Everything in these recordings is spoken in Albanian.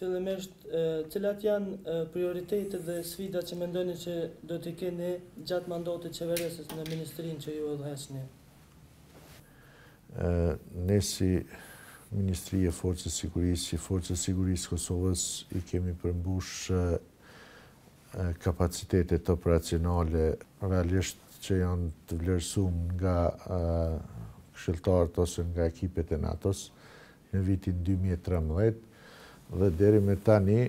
fillimisht cilat janë prioritetet dhe sfidat që mendoni që do të keni gjatë mandatit qeverisës në ministrinë që ju e dhesni? Ne si Ministri e Forcës Sigurisë, si Forcës Sigurisë Kosovës i kemi përmbush kapacitetet operacionale realisht që janë të vlerësum nga këshiltarët ose nga ekipet e natos në vitin 2013, dhe deri me tani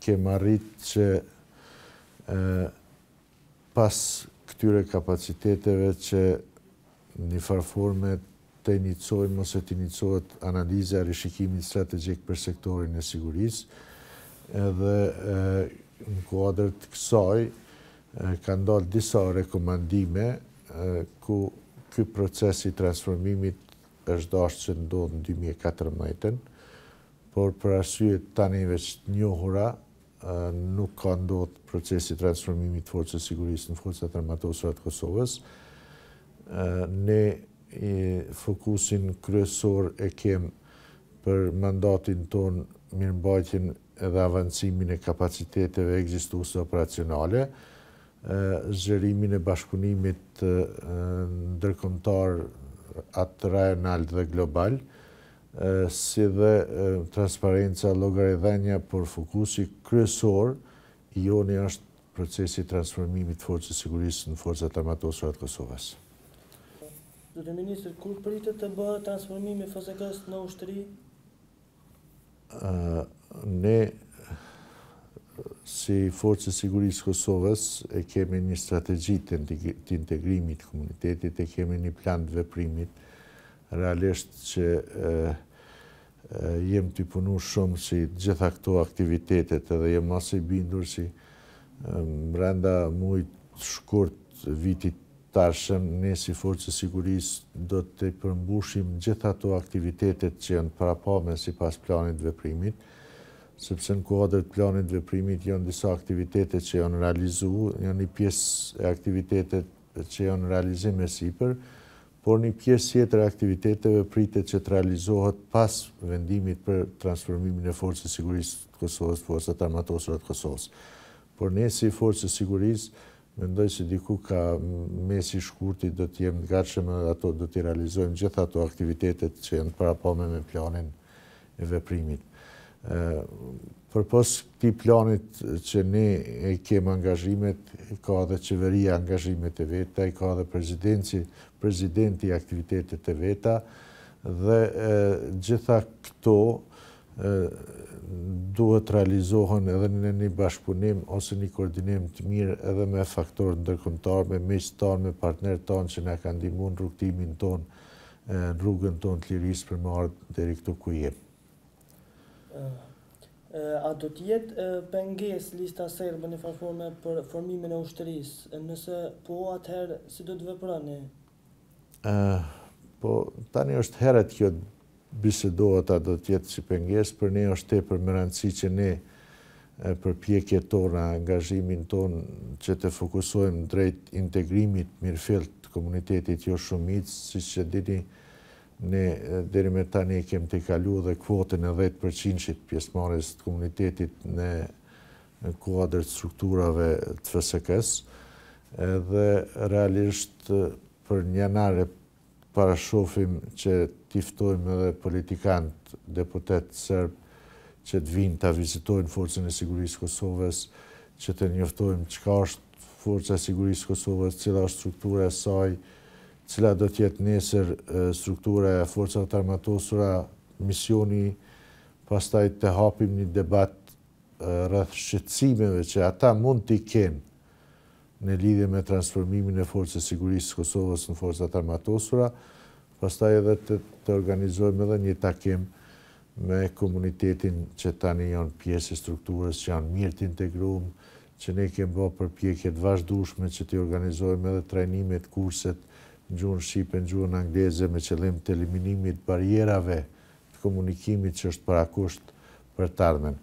kemë arritë që pas këtyre kapaciteteve që një farforme të inicojnë, mëse të inicojnë analizë e rishikimin strategik për sektorin e siguris, edhe në kuadrët të kësaj, ka ndalë disa rekomandime ku këtë procesi transformimit është dashtë që ndodhë në 2014-ën, por për arsye të të që të njohura, nuk ka ndot procesi transformimit të forcës sigurisë në forcës atë armatosurat Kosovës. Ne fokusin kryesor e kem për mandatin ton mirëmbajtjen edhe avancimin e kapaciteteve egzistusë operacionale, zërimin e bashkunimit ndërkomtar atë rajonal dhe global, si dhe transparenca, logarithenja, por fokusi kryesor, i oni është procesi transformimit forcës sigurisë në forcët armatosur Kosovës. Dure Ministrë, kur për të të bëhë transformimit fëse kësë në ushtëri? Ne, si forcës sigurisë Kosovës, e kemi një strategjit të integrimit komunitetit, e kemi një plan të veprimit, realisht që jem të punu shumë si gjitha këto aktivitetet edhe jem masë i bindur si mrenda mujt shkurt vitit tashëm, ne si forë që sigurisë do të përmbushim gjitha të aktivitetet që janë prapame si pas planit veprimit, sepse në kohadrët planit dhe primit janë disa aktivitetet që janë realizu, janë një pjesë e aktivitetet që janë realizime si për, por një pjesë tjetër aktiviteteve pritet që të realizohet pas vendimit për transformimin e forës e sigurisë të Kosovës, forës e të armatosërë të Kosovës. Por ne si forës e sigurisë, mendoj se diku ka mesi shkurti do të jemë nga që më ato do të realizojmë gjitha ato aktivitetet që jenë të parapome me planin e veprimit për pos këti planit që ne e kemë angazhimet, ka dhe qeveria angazhimet e veta, i ka dhe prezidenci, prezidenti aktivitetet e veta, dhe gjitha këto duhet realizohen edhe në një bashkëpunim ose një koordinim të mirë edhe me faktorët ndërkëmtar, me mesë me partnerë tonë që nga kanë dimun rukëtimin tonë, në rrugën tonë të lirisë për më dhe rikëtu ku jemë. A do të jetë penges lista serbe në farforme për formimin e ushtërisë? Nëse po atëherë, si do të vëpërani? Po, tani është herët kjo të bisedohet a do të jetë si penges, për ne është te për më rëndësi që ne për pjekje angazhimin tonë që të fokusojmë drejt integrimit mirëfelt të komunitetit jo shumit, si që dini, ne deri me tani kem të kalu dhe kvotën e 10% pjesëmarës të komunitetit në kuadrët strukturave të FSK-s, edhe realisht për një nare parashofim që tiftojmë edhe politikant deputet sërb që të vinë të vizitojnë forcën e sigurisë Kosovës, që të njëftojmë qëka është forcë e sigurisë Kosovës, cila është struktura e sajë, cila do tjetë nesër struktura e forcët armatosura, misioni, pastaj të hapim një debat rrëth shqecimeve që ata mund t'i kenë në lidhje me transformimin e forcët sigurisë Kosovës në forcët armatosura, pastaj edhe të, organizojmë edhe një takim me komunitetin që tani janë pjesë strukturës që janë mirë t'integrumë, që ne kemë bërë për pjekjet vazhdushme që t'i organizojmë edhe trajnimet, kurset, gjurën Shqipe, në gjurën Angleze me qëllim të eliminimit barjerave të komunikimit që është para kusht për tarmen.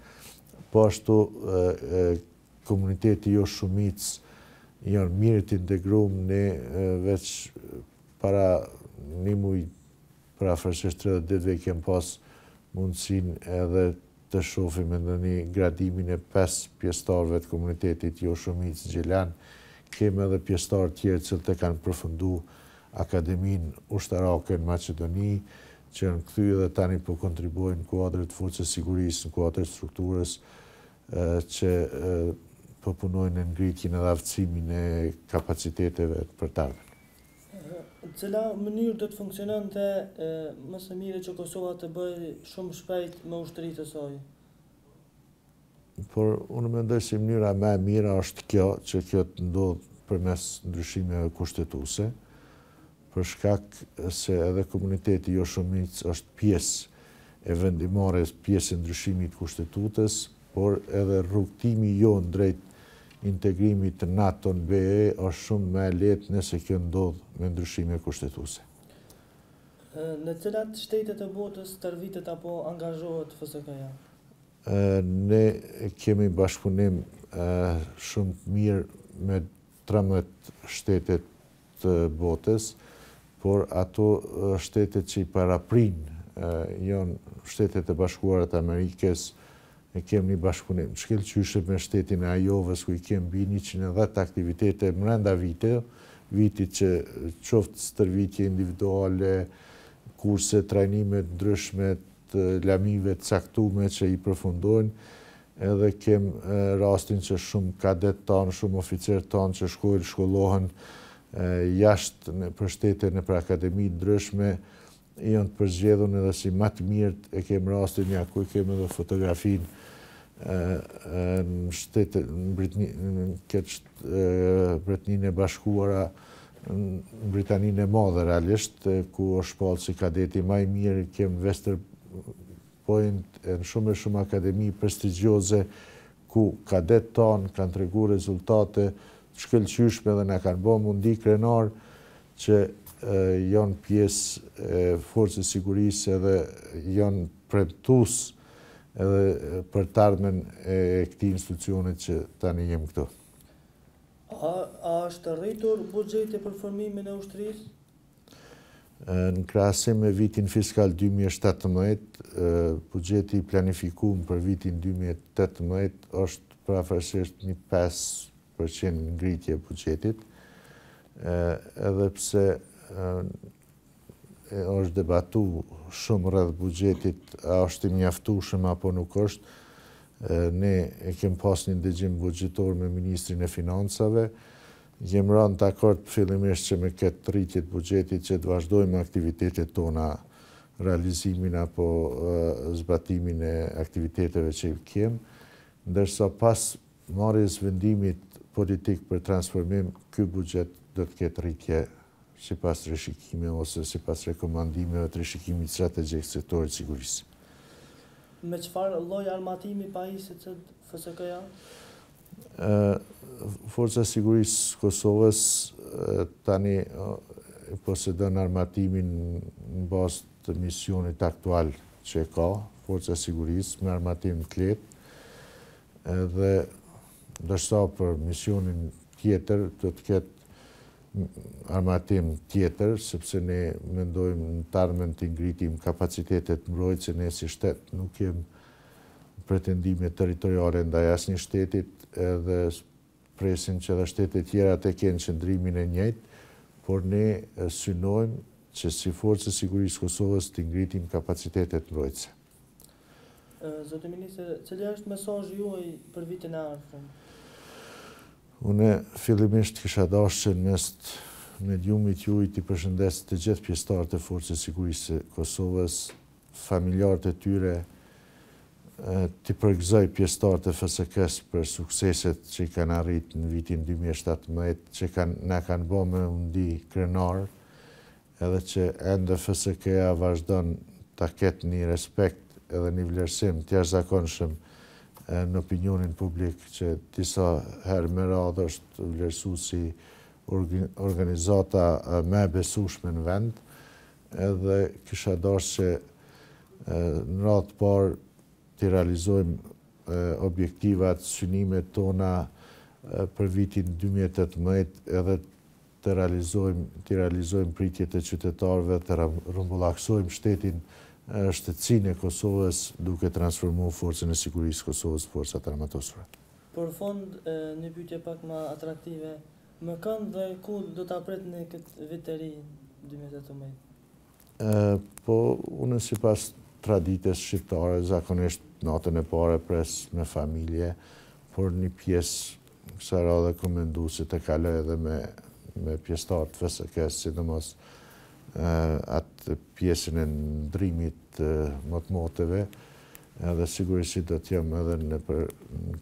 Po ashtu, komuniteti jo shumic janë mirë të integrum në veç para një mujë pra fërshështë të dhe dhe dhe kemë pas mundësin edhe të shofim e në një gradimin e pes pjestarve të komunitetit jo shumic në Gjelan, kemë edhe pjestar tjerë cilë të kanë përfëndu Akademin Ushtarake në Macedoni, që në këthy dhe tani po kontribuojnë në kuadrët forcës sigurisë, në kuadrët strukturës, që po punojnë në ngritin e avcimin e kapaciteteve të përtarve. Cela mënyrë të të funksionante mësë mire që Kosova të bëjë shumë shpejt më ushtëritë të Por, unë me ndojë si mënyra me mira është kjo, që kjo të ndodhë për mes ndryshimeve kushtetuse për shkak se edhe komuniteti jo shumic është pjesë e vendimores, pjesë e ndryshimit kushtetutës, por edhe rrugtimi jo në drejt integrimit të NATO në BE është shumë me letë nëse kjo ndodhë me ndryshime kushtetuse. Në cilat shtetet e botës të rvitet apo angazhohet FSK-ja? Ne kemi bashkëpunim shumë mirë me 13 shtetet të botës, por ato shtetet që i paraprin janë shtetet e bashkuarët Amerikës, ne kem një bashkëpunim. Shkel që ishtë me shtetin e Ajovës, ku i kem bini që në dhatë aktivitete mërënda vite, vitit që qoftë stërvitje individuale, kurse, trajnimet, ndryshmet, lamive, caktume që i përfundojnë, edhe kem rastin që shumë kadet tanë, shumë oficer tanë që shkojnë, shkollohenë, jashtë në përshtetër në për akademi në ndryshme, i janë të përgjedhën edhe si matë mirët e kemë rastin një akur, kemë edhe fotografin në shtetë në në këtë shtë Britaninë e bashkuara në Britaninë e madhe realisht, ku është shpallë si kadeti maj mirë, kemë vester point e në shumë e shumë akademi prestigjose, ku kadet tonë kanë të regu rezultate, shkelqyshme dhe në kanë bo mundi krenar që janë pjesë forësës sigurisë edhe janë premtus edhe për tarmen e këti institucionit që tani jemë këto. A është rritur budgeti për formimin e ushtrisë? Në krasim e vitin fiskal 2017, budgeti planifikum për vitin 2018 është prafërshisht një 5% në ngritje e buqetit, edhe pse është debatu shumë rrëdhë buqetit, a është i mjaftu shumë apo nuk është, ne e kem pas një ndëgjim buqetor me Ministrin e Finansave, gjemë rënd të akord për fillimisht që me këtë të rritjet buqetit që të vazhdojmë aktivitetet tona realizimin apo zbatimin e aktiviteteve që i kemë, ndërsa pas marjes vendimit politikë për transformim, këj bugjet do të ketë rritje si pas të ose si pas rekomandime dhe të rishikimi të sektorit sigurisë. Me qëfar loj armatimi pa i se të FSK janë? Forca sigurisë Kosovës tani posedon armatimin në bas të misionit aktual që e ka, forca sigurisë me armatim të kletë dhe ndërsa për misionin tjetër, të të ketë armatim tjetër, sepse ne mendojmë në tarmen të ngritim kapacitetet mbrojtë, se ne si shtetë nuk kem pretendime teritoriale ndaj asë një shtetit, edhe presin që dhe shtetet tjera të kenë qëndrimin e njëjtë, por ne synojmë që si forë që siguris Kosovës të ngritim kapacitetet mbrojtëse. Zotë minister, cëllë është mesaj juaj për vitin e arëfën? Une fillimisht kësha dashtë që në mediumit ju i të përshëndesit të gjithë pjestarët e forës e sigurisë e Kosovës, familjarët e tyre, të përgëzaj pjestarët e FSK-së për sukseset që i kanë arritë në vitin 2017, që ne kanë bo me undi krenarë, edhe që endë FSK-a vazhdojnë të ketë një respekt edhe një vlerësim të jashtë zakonëshëmë në opinionin publik që tisa herë më radhë është vlerësu si organizata me besushme në vend, edhe kësha darë që në ratë parë të realizojmë objektivat, synimet tona për vitin 2018 edhe të realizojmë pritjet e qytetarve, të rëmbullaksojmë shtetin shtetsin e Kosovës duke transformu forcën e sigurisë Kosovës të armatosura. Për fond, një pyqe pak ma atraktive, më kënd dhe ku do të apret në këtë vitëri 2018? Po, unë si pas tradites shqiptare, zakonisht natën e pare pres me familje, por një pjesë kësa radhe komendu si të kale edhe me pjestartë fësë kësë, si dhe mos nështë, atë pjesën e ndrimit më të motëve, edhe sigurisit do të jam edhe në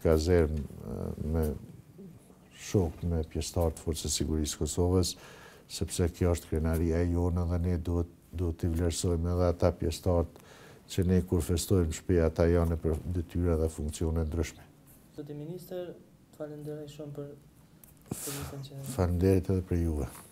gazem me shok me pjestar të forës e sigurisë Kosovës, sepse kjo është krenaria e jonë dhe ne do t'i vlerësojmë edhe ata pjestar që ne kur festojmë shpeja ta janë për dëtyra dhe funksionën ndryshme. Zotë i Minister, falem shumë për... Falem edhe për juve.